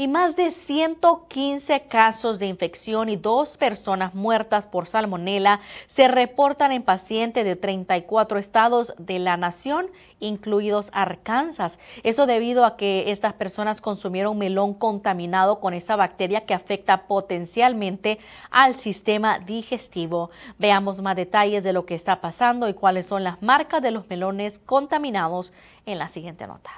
y más de 115 casos de infección y dos personas muertas por salmonela se reportan en pacientes de 34 estados de la nación, incluidos Arkansas. Eso debido a que estas personas consumieron melón contaminado con esa bacteria que afecta potencialmente al sistema digestivo. Veamos más detalles de lo que está pasando y cuáles son las marcas de los melones contaminados en la siguiente nota.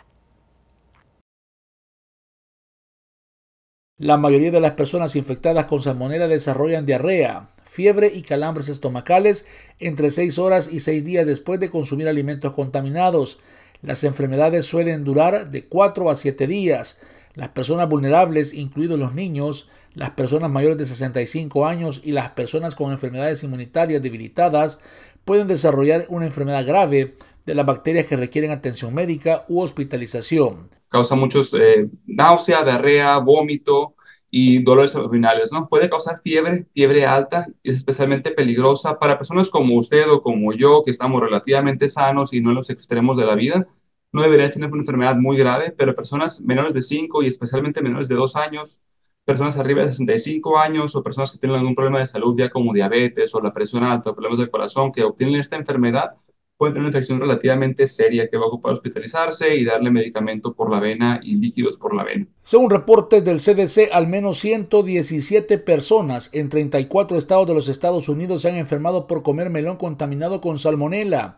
La mayoría de las personas infectadas con salmonera desarrollan diarrea, fiebre y calambres estomacales entre 6 horas y 6 días después de consumir alimentos contaminados. Las enfermedades suelen durar de 4 a 7 días. Las personas vulnerables, incluidos los niños, las personas mayores de 65 años y las personas con enfermedades inmunitarias debilitadas, pueden desarrollar una enfermedad grave de las bacterias que requieren atención médica u hospitalización causa muchos eh, náusea, diarrea, vómito y dolores abdominales, ¿no? Puede causar fiebre, fiebre alta, y es especialmente peligrosa para personas como usted o como yo, que estamos relativamente sanos y no en los extremos de la vida. No debería tener una enfermedad muy grave, pero personas menores de 5 y especialmente menores de 2 años, personas arriba de 65 años o personas que tienen algún problema de salud ya como diabetes o la presión alta problemas del corazón que obtienen esta enfermedad, puede tener una infección relativamente seria que va a ocupar hospitalizarse y darle medicamento por la vena y líquidos por la vena. Según reportes del CDC, al menos 117 personas en 34 estados de los Estados Unidos se han enfermado por comer melón contaminado con salmonela.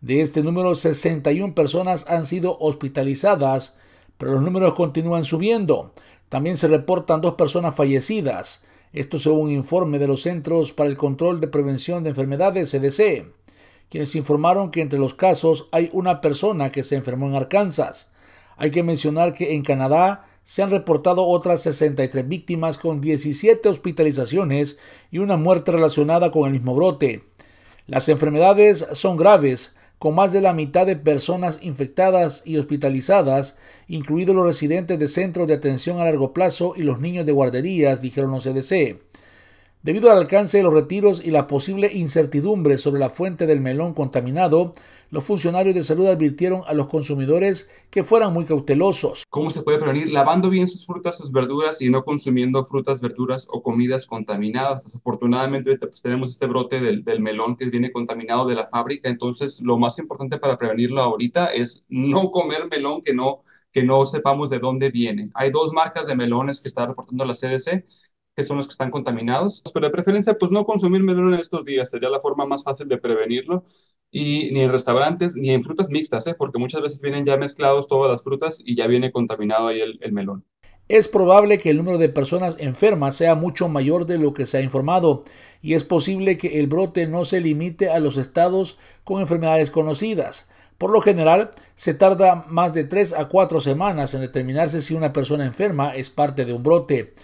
De este número, 61 personas han sido hospitalizadas, pero los números continúan subiendo. También se reportan dos personas fallecidas. Esto según un informe de los Centros para el Control de Prevención de Enfermedades, CDC quienes informaron que entre los casos hay una persona que se enfermó en Arkansas. Hay que mencionar que en Canadá se han reportado otras 63 víctimas con 17 hospitalizaciones y una muerte relacionada con el mismo brote. Las enfermedades son graves, con más de la mitad de personas infectadas y hospitalizadas, incluidos los residentes de centros de atención a largo plazo y los niños de guarderías, dijeron los CDC. Debido al alcance de los retiros y la posible incertidumbre sobre la fuente del melón contaminado, los funcionarios de salud advirtieron a los consumidores que fueran muy cautelosos. ¿Cómo se puede prevenir? Lavando bien sus frutas, sus verduras y no consumiendo frutas, verduras o comidas contaminadas. Desafortunadamente pues, tenemos este brote del, melón que viene contaminado de la fábrica, entonces lo más importante para prevenirlo ahorita es no comer melón que no que no sepamos de dónde viene. Hay dos marcas de melones que está reportando la CDC que son los que están contaminados. Pero de preferencia, pues no consumir melón en estos días, sería la forma más fácil de prevenirlo. Y ni en restaurantes, ni en frutas mixtas, ¿eh? porque muchas veces vienen ya mezclados todas las frutas y ya viene contaminado ahí el, el melón. Es probable que el número de personas enfermas sea mucho mayor de lo que se ha informado y es posible que el brote no se limite a los estados con enfermedades conocidas. Por lo general, se tarda más de 3 a 4 semanas en determinarse si una persona enferma es parte de un brote.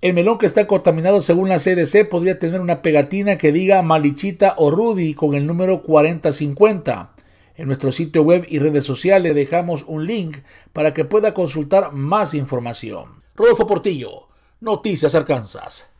El melón que está contaminado según la CDC podría tener una pegatina que diga Malichita o Rudy con el número 4050. En nuestro sitio web y redes sociales dejamos un link para que pueda consultar más información. Rodolfo Portillo, Noticias Arkansas.